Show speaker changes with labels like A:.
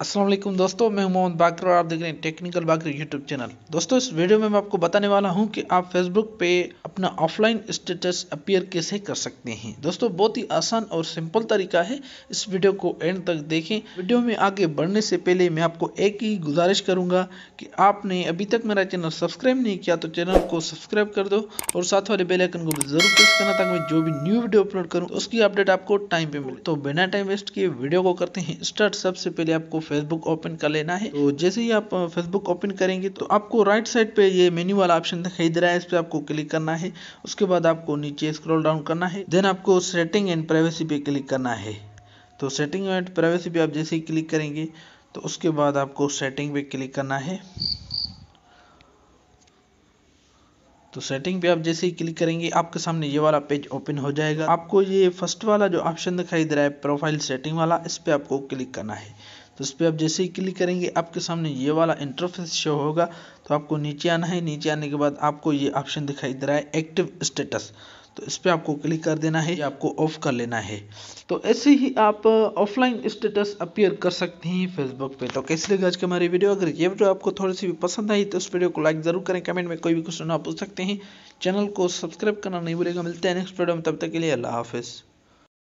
A: असलम दोस्तों मैं मोहम्मद बाकर और आप देख रहे हैं टेक्निकल बाकर यूट्यूब चैनल दोस्तों इस वीडियो में मैं आपको बताने वाला हूं कि आप फेसबुक पे अपना ऑफलाइन स्टेटस अपीयर कैसे कर सकते हैं दोस्तों बहुत ही आसान और सिंपल तरीका है इस वीडियो को एंड तक देखें वीडियो में आगे बढ़ने से पहले मैं आपको एक ही गुजारिश करूँगा कि आपने अभी तक मेरा चैनल सब्सक्राइब नहीं किया तो चैनल को सब्सक्राइब कर दो और साथ वाले बेलाइकन को भी जरूर प्रेस करना ताकि मैं जो भी न्यू वीडियो अपलोड करूँ उसकी अपडेट आपको टाइम पर मिले तो बिना टाइम वेस्ट किए वीडियो को करते हैं स्टार्ट सबसे पहले आपको फेसबुक ओपन कर लेना है तो जैसे ही आप फेसबुक ओपन करेंगे तो आपको राइट साइड पे ये मेन्यू वाला ऑप्शन दिखाई दे रहा है इस पर आपको क्लिक करना है उसके बाद आपको नीचे स्क्रॉल डाउन करना है देन आपको सेटिंग एंड प्राइवेसी पे क्लिक करना है तो सेटिंग एंड प्राइवेसी पे आप जैसे ही क्लिक करेंगे तो उसके बाद आपको सेटिंग पे क्लिक करना है तो सेटिंग पे आप जैसे ही क्लिक करेंगे आपके सामने ये वाला पेज ओपन हो जाएगा आपको ये फर्स्ट वाला जो ऑप्शन दिखाई दे रहा है प्रोफाइल सेटिंग वाला इस पर आपको क्लिक करना है तो उस पर आप जैसे ही क्लिक करेंगे आपके सामने ये वाला इंटरफेस शो होगा तो आपको नीचे आना है नीचे आने के बाद आपको ये ऑप्शन दिखाई दे रहा है एक्टिव स्टेटस तो इस पर आपको क्लिक कर देना है आपको ऑफ कर लेना है तो ऐसे ही आप ऑफलाइन स्टेटस अपीयर कर सकते हैं फेसबुक पे तो कैसे लगे आज के हमारी वीडियो अगर ये वीडियो आपको थोड़ी सी भी पसंद आई तो उस वीडियो को लाइक जरूर करें कमेंट में कोई भी क्वेश्चन आप पूछ सकते हैं चैनल को सब्सक्राइब करना नहीं भूलेगा मिलते हैं नेक्स्ट वीडियो में तब तक के लिए अल्लाह हाफिज़